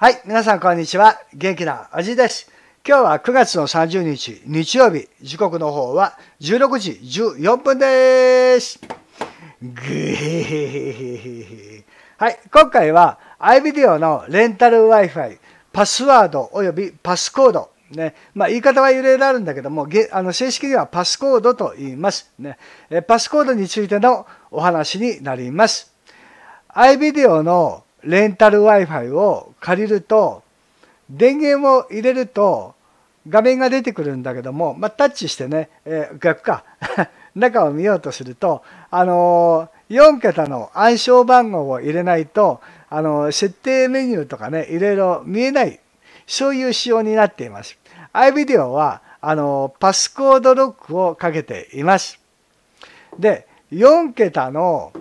はい、皆さんこんにちは。元気なおじいです。今日は9月の30日、日曜日、時刻の方は16時14分です。ぐーはい、今回は iVideo のレンタル Wi-Fi、パスワードおよびパスコード、ね、まあ、言い方はいろいろあるんだけども、あの正式にはパスコードと言います、ね。パスコードについてのお話になります。iVideo のレンタル Wi-Fi を借りると電源を入れると画面が出てくるんだけども、まあ、タッチしてね、えー、逆か 中を見ようとすると、あのー、4桁の暗証番号を入れないと、あのー、設定メニューとかねいろいろ見えないそういう仕様になっています iVideo はあのパスコードロックをかけていますで4桁の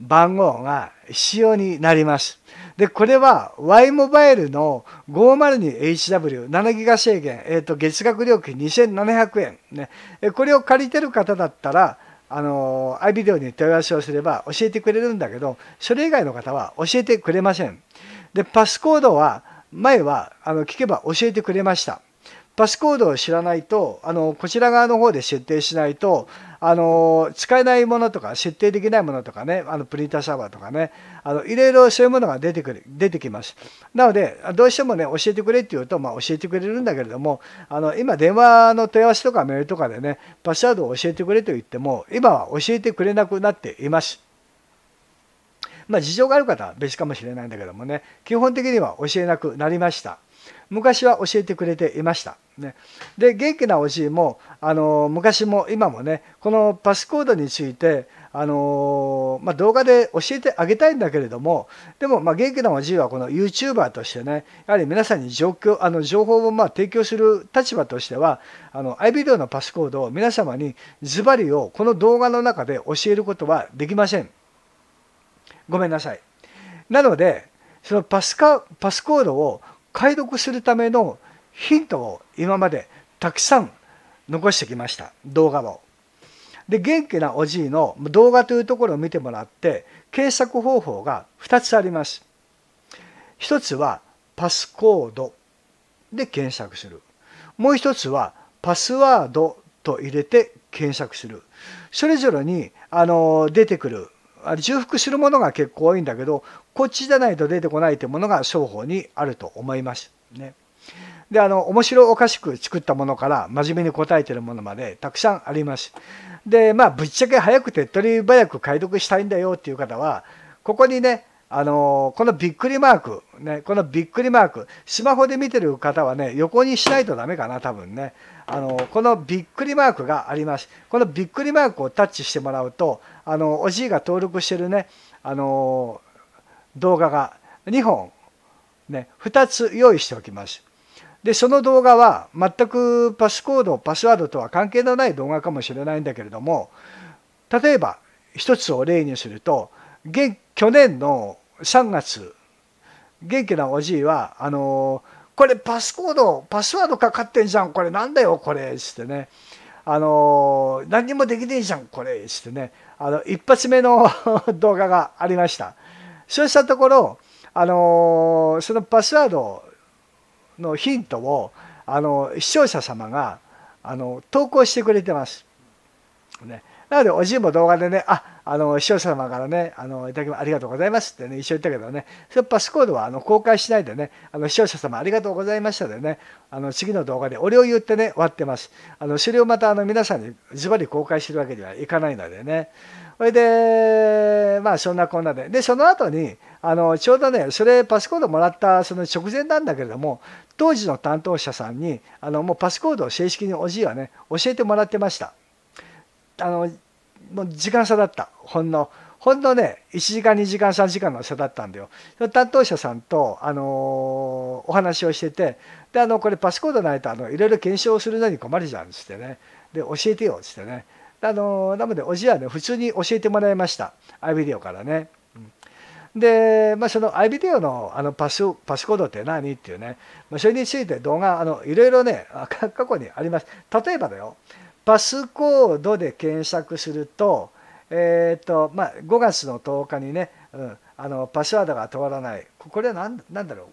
番号が必要になります。で、これは Y モバイルの 502HW7 ギガ制限、えー、と月額料金2700円、ね、これを借りてる方だったら、あの、i ビデオに問い合わせをすれば教えてくれるんだけど、それ以外の方は教えてくれません。で、パスコードは前はあの聞けば教えてくれました。パスコードを知らないとあのこちら側の方で設定しないとあの使えないものとか設定できないものとかねあのプリンターサーバーとかねあのいろいろそういうものが出てくる出てきますなのでどうしてもね教えてくれって言うと、まあ、教えてくれるんだけれどもあの今電話の問い合わせとかメールとかでねパスワードを教えてくれと言っても今は教えてくれなくなっていますまあ事情がある方は別かもしれないんだけどもね基本的には教えなくなりました昔は教えてくれていました。ね、で元気なおじいもあの昔も今もねこのパスコードについてあの、まあ、動画で教えてあげたいんだけれどもでも、まあ、元気なおじいはこの YouTuber としてねやはり皆さんに状況あの情報をまあ提供する立場としてはあの i ビデオのパスコードを皆様にズバリをこの動画の中で教えることはできません。ごめんなさい。なのでそのパスカパスコードを解読するためのヒントを今までたくさん残してきました動画を。で元気なおじいの動画というところを見てもらって検索方法が2つあります。1つはパスコードで検索する。もう1つはパスワードと入れて検索する。それぞれにあの出てくる重複するものが結構多いんだけどこっちじゃないと出てこないというものが商法にあると思いますね。であの面白おかしく作ったものから真面目に答えてるものまでたくさんあります。でまあぶっちゃけ早く手っ取り早く解読したいんだよっていう方はここにねあのこのびっくりマーク、ね、このびっくりマーク、スマホで見てる方はね、横にしないとダメかな、多分ね。あのこのびっくりマークがあります。このびっくりマークをタッチしてもらうと、あのおじいが登録してるねあの動画が2本ね2つ用意しておきます。でその動画は全くパスコードパスワードとは関係のない動画かもしれないんだけれども例えば1つを例にすると現去年の3月元気なおじいはあのこれパスコードパスワードかかってんじゃんこれなんだよこれ」っつってね「あの何にもできねえじゃんこれ」っつってねあの一発目の 動画がありましたそうしたところあのそのパスワードのヒントをあの視聴者様があの投稿してくれてます。ね、なので、おじいも動画でね、あ、あの、視聴者様からね、あの、いただきありがとうございますってね、一緒に言ったけどね、それパスコードはあの公開しないでね、あの、視聴者様ありがとうございましたでね、あの、次の動画でお礼を言ってね、終わってます。あの、それをまたあの、皆さんにズバリ公開するわけにはいかないのでね。それで、まあ、そんなこんなで。で、その後に、あの、ちょうどね、それパスコードもらったその直前なんだけれども、当時の担当者さんに、あの、もうパスコードを正式におじいはね、教えてもらってました。あのもう時間差だったほんのほんのね1時間2時間3時間の差だったんだよ担当者さんと、あのー、お話をしててであのこれパスコードないとあのいろいろ検証するのに困るじゃんっつってねで教えてよっつってねあのー、なのでおじはね普通に教えてもらいました i イビデオからね。で、まあ、その i イビデオのあのパスパスコードって何っていうね、まあ、それについて動画、あのいろいろね、過去にあります。例えばだよ、パスコードで検索すると,、えーとまあ、5月の10日にね、うん、あのパスワードが通らないこれは何だろ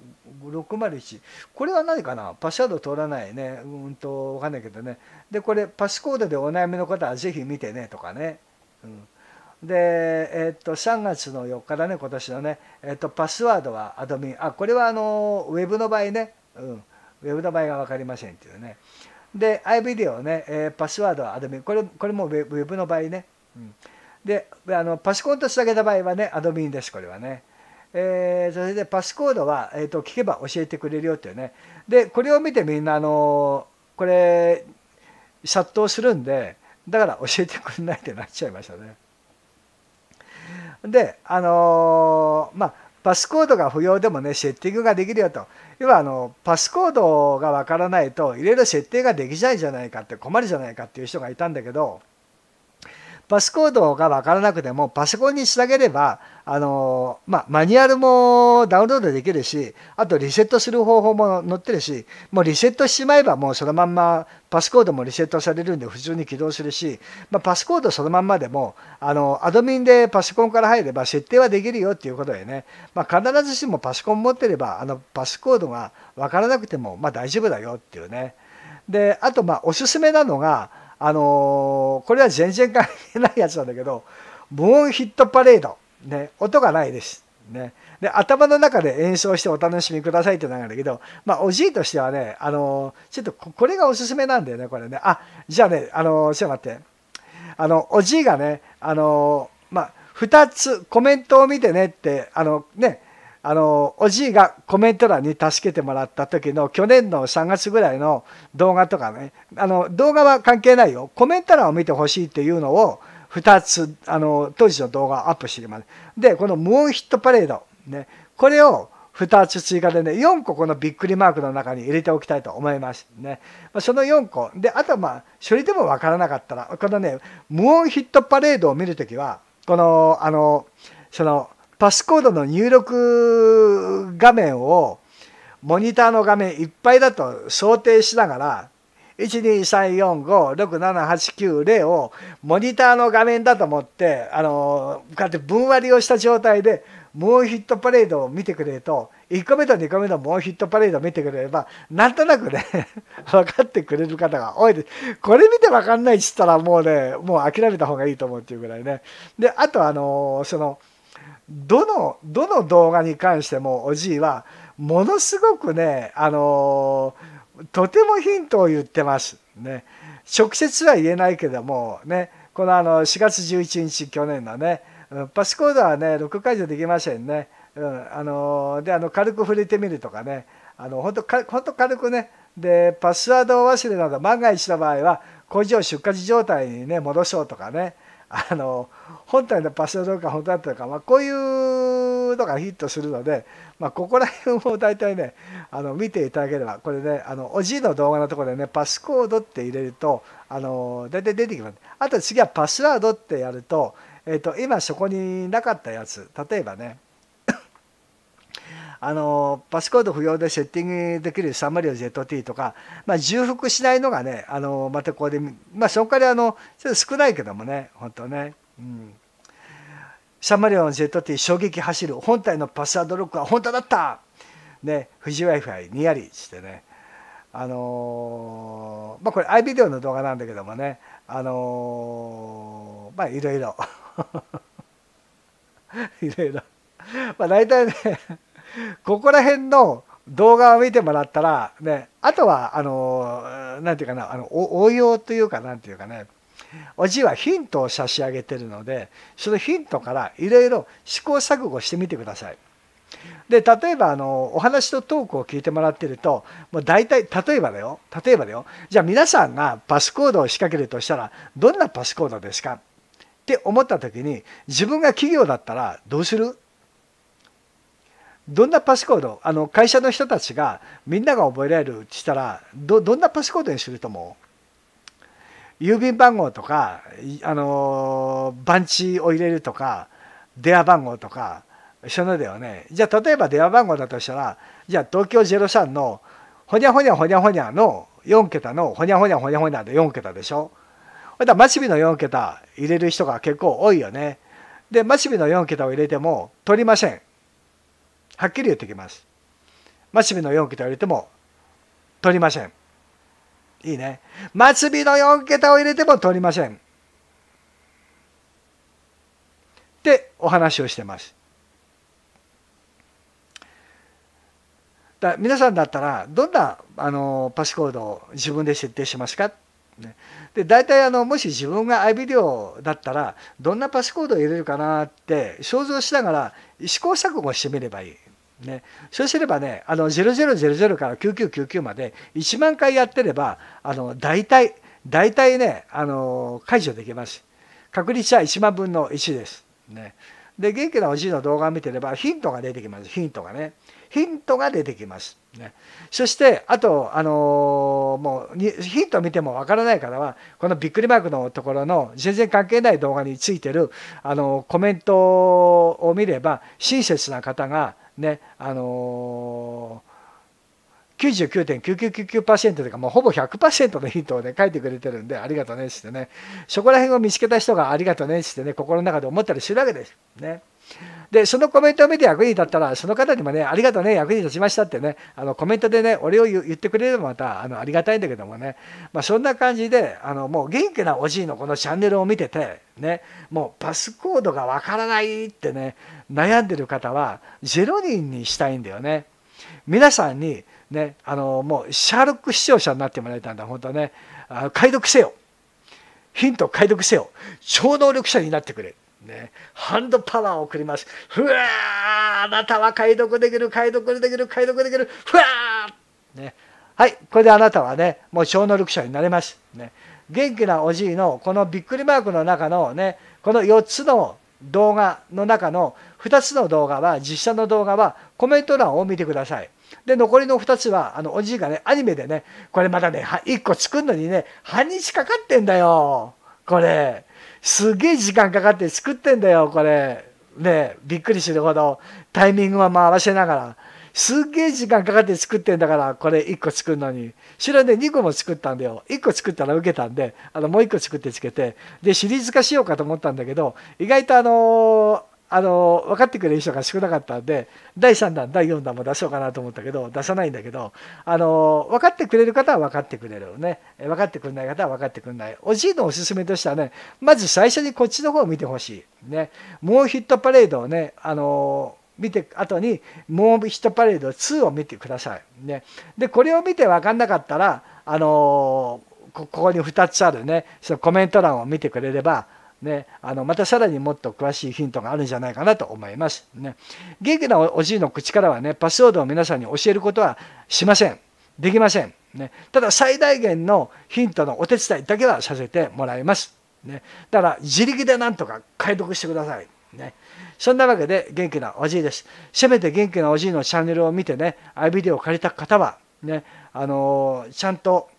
う601これは何かなパスワード通らないねうんと分かんないけどねでこれパスコードでお悩みの方はぜひ見てねとかね、うん、でえー、と3月の4日だね今年のね、えー、とパスワードはアドミンあこれはあのウェブの場合ね、うん、ウェブの場合が分かりませんっていうねで、iVideo ね、えー、パスワードはアドミン。これこれもウェブの場合ね。うん、であの、パスコンとつなげた場合はね、アドミンです、これはね。えー、それでパスコードは、えーと、と聞けば教えてくれるよっていうね。で、これを見てみんな、あのー、これ、殺到するんで、だから教えてくれないってなっちゃいましたね。で、あのー、まあ、パスコードが不要でもね、セッティングができるよと。要は、あの、パスコードがわからないと、いろいろ設定ができないじゃないかって、困るじゃないかっていう人がいたんだけど、パスコードが分からなくてもパソコンにつなげればあの、まあ、マニュアルもダウンロードできるしあとリセットする方法も載ってるしもうリセットししまえばもうそのまんまパスコードもリセットされるんで普通に起動するし、まあ、パスコードそのまんまでもあのアドミンでパソコンから入れば設定はできるよっていうことでね、まあ、必ずしもパソコン持ってればあのパスコードが分からなくてもまあ大丈夫だよっていうね。であとまあおすすめなのがあのー、これは全然関係ないやつなんだけど、ムーンヒットパレード。ね、音がないです。ね。で、頭の中で演奏してお楽しみくださいってなんだけど、まあ、おじいとしてはね、あのー、ちょっとこれがおすすめなんだよね、これね。あ、じゃあね、あのー、ちょっと待って。あの、おじいがね、あのまあ、2つコメントを見てねって、あのね、あのおじいがコメント欄に助けてもらった時の去年の3月ぐらいの動画とかねあの動画は関係ないよコメント欄を見てほしいっていうのを2つあの当時の動画をアップしてますでこの「ムーンヒットパレード」ねこれを2つ追加でね4個このびっくりマークの中に入れておきたいと思いますねその4個であとまあ処理でもわからなかったらこのね「ムーンヒットパレード」を見るときはこのあのそのパスコードの入力画面をモニターの画面いっぱいだと想定しながら123456789をモニターの画面だと思ってあのこうやって分割をした状態でもうヒットパレードを見てくれると1個目と2個目のもうヒットパレードを見てくれればなんとなくね 分かってくれる方が多いですこれ見て分かんないっつったらもうねもう諦めた方がいいと思うっていうぐらいねであとあのそのどのどの動画に関してもおじいはものすごくねあのとてもヒントを言ってますね直接は言えないけどもねこのあの4月11日去年のねパスコードはね6解除できませんね、うん、あのであの軽く触れてみるとかねあの本当軽くねでパスワード忘れなど万が一の場合は工場出荷時状態にね戻そうとかねあの本体のパッショとか本当だったのか、まあ、こういうのがヒットするので、まあ、ここら辺を大体ねあの見ていただければこれねあのおじいの動画のところでねパスコードって入れるとあの大体出てきますあと次はパスワードってやると,、えー、と今そこになかったやつ例えばねあのパスコード不要でセッティングできるサンマリオ ZT とか、まあ、重複しないのがねあのまたここで、まあ、そこからあのちょっと少ないけどもね本当ね。うんサンマリオの ZT 衝撃走る本体のパスワードロックは本当だったね富士 Wi-Fi にやりしてねあのー、まあこれ i ビデオの動画なんだけどもねあのー、まあいろいろ いろいろ まあ大体ね ここら辺の動画を見てもらったら、ね、あとは、あの、なんていうかな、あの応用というか、なんていうかね、おじいはヒントを差し上げてるので、そのヒントからいろいろ試行錯誤してみてください。で、例えば、あの、お話とトークを聞いてもらってると、もう大体、例えばだよ、例えばだよ、じゃあ皆さんがパスコードを仕掛けるとしたら、どんなパスコードですかって思った時に、自分が企業だったらどうするどんなパスコードあの会社の人たちがみんなが覚えられるしたらどどんなパスコードにすると思う郵便番号とかあの番地を入れるとか電話番号とかそのだよねじゃあ例えば電話番号だとしたらじゃあ東京03のほにゃほにゃほにゃほにゃの4桁のほにゃほにゃほにゃほにゃで4桁でしょほいだマチビの4桁入れる人が結構多いよねでマチビの4桁を入れても取りませんはっきり言ってきます。末尾の4桁を入れても取りません。いいね。末尾の4桁を入れても取りません。ってお話をしてます。だ皆さんだったらどんなあのパスコードを自分で設定しますか、で大体あのもし自分が i デオだったらどんなパスコードを入れるかなって想像しながら試行錯誤してみればいい。ね、そうすればねあの0000から9999まで1万回やってればあの大体大体ねあの解除できます確率は1万分の1です、ね、で元気なおじいの動画を見てればヒントが出てきますヒントがねヒントが出てきます、ね、そしてあとあのもうヒント見てもわからない方はこのびっくりマークのところの全然関係ない動画についてるあのコメントを見れば親切な方がねあのー、99.9999%というかもうほぼ100%のヒントをね書いてくれてるんでありがとねしてねそこら辺を見つけた人がありがとねしてね心の中で思ったりするわけですね。で、そのコメントを見て役に立ったら、その方にもね、ありがとうね、役に立ちましたってね、あのコメントでね、俺を言ってくれればまたあのありがたいんだけどもね、まあ、そんな感じで、あのもう元気なおじいのこのチャンネルを見てて、ね、もうパスコードがわからないってね、悩んでる方は、0人にしたいんだよね。皆さんに、ね、あのもうシャーロック視聴者になってもらいたいんだ、本当ね、あ解読せよ。ヒント解読せよ。超能力者になってくれ。ね、ハンドパワーを送ります。ふわーあなたは解読できる、解読できる、解読できる、ふわーね。はい、これであなたはね、もう超能力者になれます。ね。元気なおじいのこのびっくりマークの中のね、この4つの動画の中の2つの動画は、実写の動画はコメント欄を見てください。で、残りの2つは、あの、おじいがね、アニメでね、これまだね、1個作るのにね、半日かかってんだよ。これ。すげえ時間かかって作ってんだよ、これ。ねびっくりするほど、タイミングは回しながら。すげえ時間かかって作ってんだから、これ1個作るのに。それで2個も作ったんだよ。1個作ったら受けたんで、あのもう1個作ってつけて、で、シリーズ化しようかと思ったんだけど、意外とあのあの分かってくれる人が少なかったんで第3弾第4弾も出そうかなと思ったけど出さないんだけどあの分かってくれる方は分かってくれるね分かってくれない方は分かってくれないおじいのおすすめとしてはねまず最初にこっちの方を見てほしいねもうヒットパレードをねあの見て後にもうヒットパレード2を見てくださいねでこれを見て分かんなかったらあのここに2つあるねそのコメント欄を見てくれればね、あのまたさらにもっと詳しいヒントがあるんじゃないかなと思います。ね、元気なおじいの口からはね、パスワードを皆さんに教えることはしません。できません。ね、ただ最大限のヒントのお手伝いだけはさせてもらいます。ね、だから自力でなんとか解読してください。ね、そんなわけで元気なおじいです。せめて元気なおじいのチャンネルを見てね、アイビデオを借りた方は、ね、あのー、ちゃんと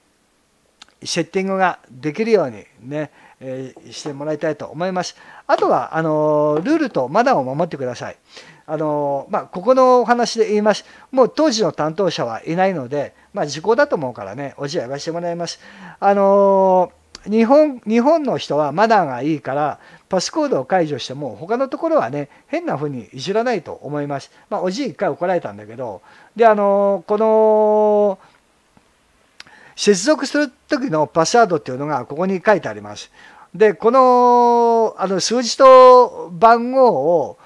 セッティングができるようにね、えー、してもらいたいと思います。あとは、あのルールとマナーを守ってください。あのまあ、ここのお話で言います。もう当時の担当者はいないので、まあ、時効だと思うからね、おじやがしてもらいます。あの日本日本の人はマナーがいいから、パスコードを解除しても、他のところはね、変な風にいじらないと思います。まあ、おじい一回怒られたんだけど、で、あのこの、接続する時のパスワードっていうのがここに書いてあります。でこのあの数字と番号を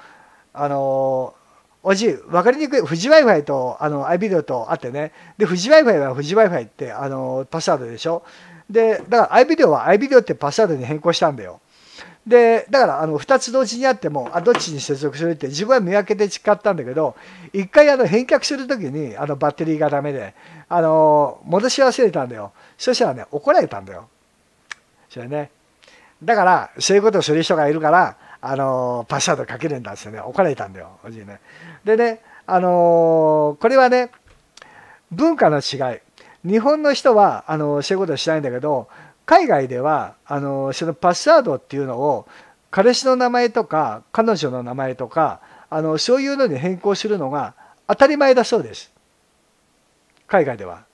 あのおじい分かりにくい富士 w i f i とあの i ビデオとあってねで富士 w i f i は富士 w i f i ってあのパスワードでしょでだから i ビデオは i ビデオってパスワードに変更したんだよでだからあの2つ同時にあってもあどっちに接続するって自分は見分けて誓ったんだけど1回あの返却するときにあのバッテリーがダメであの戻し忘れたんだよそしたらね怒られたんだよそれねだからそういうことをする人がいるからあのパスワードかけるんだっってね怒られたんだよおじいね。でねあのこれはね文化の違い日本の人はあのそういうことをしないんだけど海外ではあのそのパスワードっていうのを彼氏の名前とか彼女の名前とかあのそういうのに変更するのが当たり前だそうです海外では。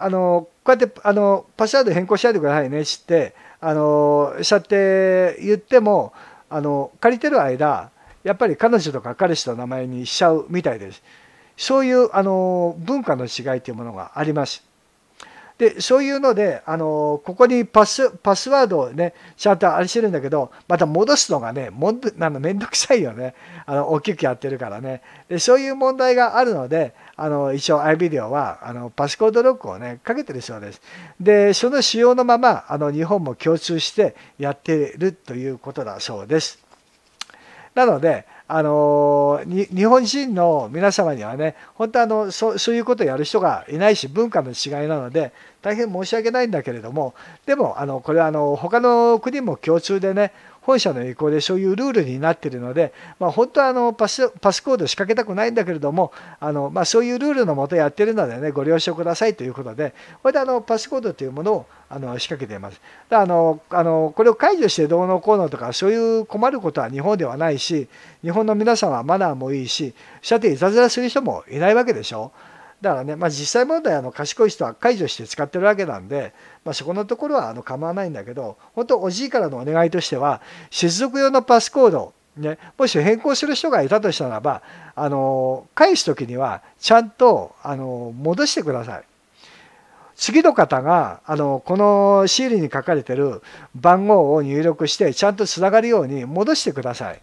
あのこうやってあのパスワード変更しないでくださいねしてあのしゃって言ってもあの借りてる間やっぱり彼女とか彼氏の名前にしちゃうみたいです。そういうあの文化の違いというものがあります。で、そういうので、あのここにパス、パスワードをね、ちゃんとあれしてるんだけど、また戻すのがね、もんあのめんどくさいよね。あの、大きくやってるからね。で、そういう問題があるので、あの、一応 iVideo は、あの、パスコードロックをね、かけてるそうです。で、その仕様のまま、あの、日本も共通してやってるということだそうです。なので、あの日本人の皆様にはね、本当あのそそういうことをやる人がいないし、文化の違いなので、大変申し訳ないんだけれどもでもあのこれはあの他の国も共通でね本社の意向でそういうルールになってるので、まあ、本当はあのパスパスコード仕掛けたくないんだけれどもあの、まあ、そういうルールのもとやってるのでねご了承くださいということでこれであのパスコードというものをあの仕掛けています。であのあのこれを解除してどうのこうのとかそういう困ることは日本ではないし日本の皆さんはマナーもいいしさて、いたずらする人もいないわけでしょ。だからね、まあ、実際問題あの賢い人は解除して使ってるわけなんで、まあ、そこのところはあの構わないんだけど本当おじいからのお願いとしては接続用のパスコードね、もし変更する人がいたとしたらばあの返す時にはちゃんとあの戻してください。次の方があのこのシールに書かれてる番号を入力してちゃんとつながるように戻してください。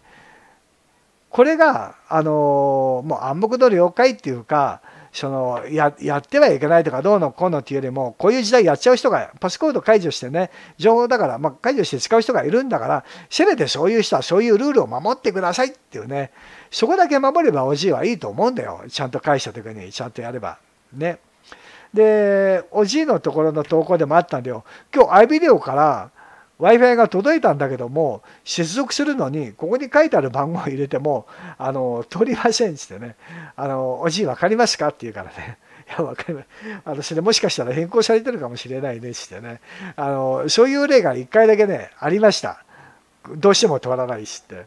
これがあのもう暗黙の了解っていうかそのややってはいけないとかどうのこうのっていうよりもこういう時代やっちゃう人がパスコード解除してね情報だから、まあ、解除して使う人がいるんだからせめてそういう人はそういうルールを守ってくださいっていうねそこだけ守ればおじいはいいと思うんだよちゃんと返した時にちゃんとやればね。でおじいのところの投稿でもあったんだよ今日アイビデオから Wi-Fi が届いたんだけども、接続するのに、ここに書いてある番号を入れても、あの、通りませんってね、あの、おじい分かりますかって言うからね、いや、分かります。あの、それもしかしたら変更されてるかもしれないねってね、あの、そういう例が1回だけね、ありました。どうしても通らないしって。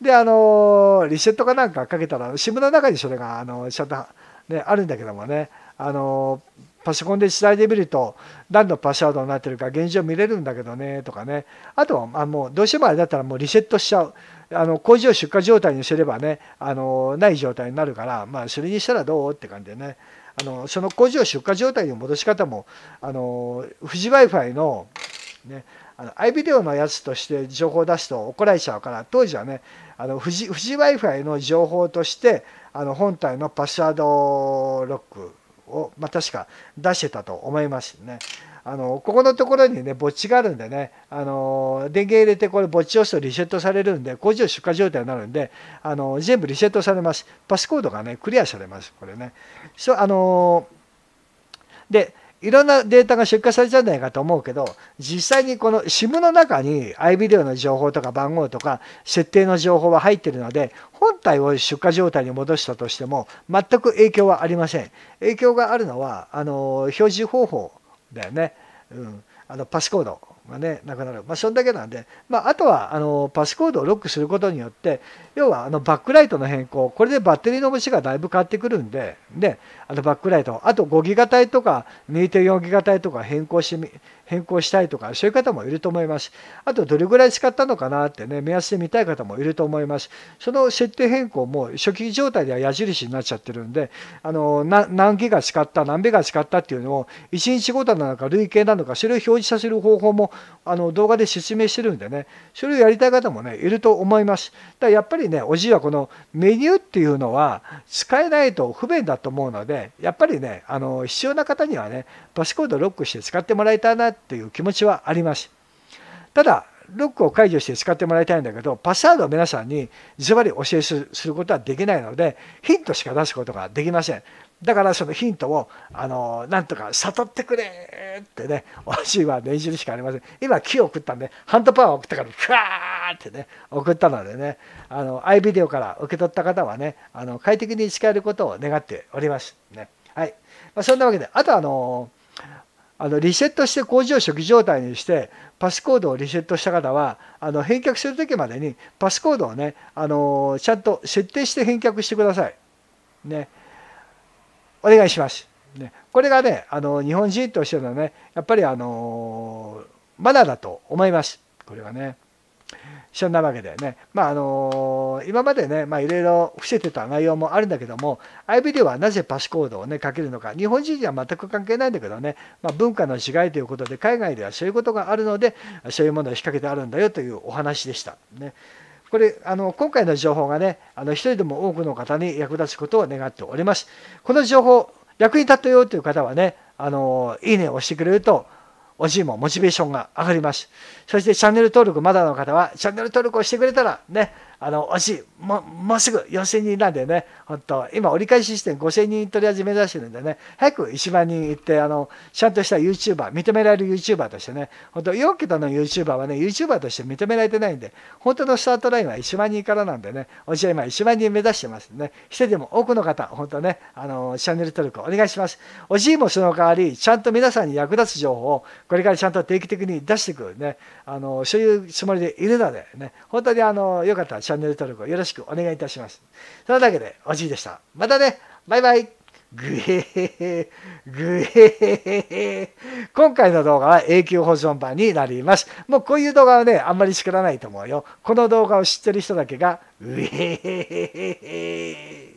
で、あの、リセットかなんかかけたら、SIM の中にそれが、あの、ちゃんと、ね、あるんだけどもね、あの、パソコンで伝えてみると何のパスワードになってるか現状見れるんだけどねとかねあとはあもうどうしてもあれだったらもうリセットしちゃうあの工場出荷状態にすればねあのない状態になるから、まあ、それにしたらどうって感じでねあのその工場出荷状態の戻し方もあの富士 w i f i の,、ね、あの i ビデオのやつとして情報を出すと怒られちゃうから当時はねあの富士富士 w i f i の情報としてあの本体のパスワードロックを、まあ、確か出してたと思いますね。あのここのところにね墓地があるんでねあの電源入れてこれ墓地押すとリセットされるんで工場出荷状態になるんであの全部リセットされますパスコードがねクリアされますこれね。そあのでいろんなデータが出荷されちゃうんじゃないかと思うけど実際にこの SIM の中に i ビデオの情報とか番号とか設定の情報は入ってるので本体を出荷状態に戻したとしても全く影響はありません影響があるのはあの表示方法だよね、うん、あのパスコードがねなくなるまあそんだけなんで、まあ、あとはあのパスコードをロックすることによって要はあのバックライトの変更、これでバッテリーの虫がだいぶ変わってくるんで、であのバックライト、あと5ギガ帯とか2.4ギガ帯とか変更し変更したいとか、そういう方もいると思います。あと、どれぐらい使ったのかなってね、目安で見たい方もいると思います。その設定変更も初期状態では矢印になっちゃってるんで、あの何ギガ使った、何メガ使ったっていうのを、1日ごとなのか、累計なのか、それを表示させる方法もあの動画で説明してるんでね、それをやりたい方もね、いると思います。だからやっぱりりねおじいはこのメニューっていうのは使えないと不便だと思うのでやっぱりねあの必要な方にはねパスコードロックして使ってもらいたいなっていう気持ちはありますただロックを解除して使ってもらいたいんだけどパスワードを皆さんにズバリ教えすることはできないのでヒントしか出すことができませんだからそのヒントをあのなんとか悟ってくれってね私 はじるしかありません今木を送ったんでハンドパワーを送ったからふわーってね送ったのでねあのビデオから受け取った方はねあの快適に使えることを願っておりますねはい、まあ、そんなわけであとあのあのリセットして工場を初期状態にしてパスコードをリセットした方はあの返却する時までにパスコードをねあのちゃんと設定して返却してくださいねお願いします。ね、これがねあの日本人としてのねやっぱりあのマナーだと思いますこれはね。そんなわけでね、まああの今までね、まあ、いろいろ伏せてた内容もあるんだけども IB ではなぜパスコードをねかけるのか日本人には全く関係ないんだけどね、まあ、文化の違いということで海外ではそういうことがあるのでそういうものを仕掛けてあるんだよというお話でした。ねこれあの今回の情報がねあの一人でも多くの方に役立つことを願っておりますこの情報役に立ったよという方はねあのいいねを押してくれるとおじいもモチベーションが上がりますそしてチャンネル登録まだの方はチャンネル登録をしてくれたらねあの、惜しい、ももうすぐ4000人なんでね、本当今折り返し地点5000人とりあえず目指してるんでね、早く1万人行って、あの、ちゃんとした YouTuber、認められる YouTuber としてね、本当4桁の YouTuber はね、YouTuber として認められてないんで、本当のスタートラインは1万人からなんでね、おじは今1万人目指してますんでね、してでも多くの方、本当ね、あの、チャンネル登録お願いします。おじいもその代わり、ちゃんと皆さんに役立つ情報を、これからちゃんと定期的に出していくね、あの、そういうつもりでいるのでね、本当にあの、よかったらチャンネル登録をよろしくお願いいたします。それだけで、おじいでした。またね、バイバイぐへへヘ、ぐへへ今回の動画は永久保存版になります。もうこういう動画はね、あんまり作らないと思うよ。この動画を知ってる人だけが、うへへへへへ。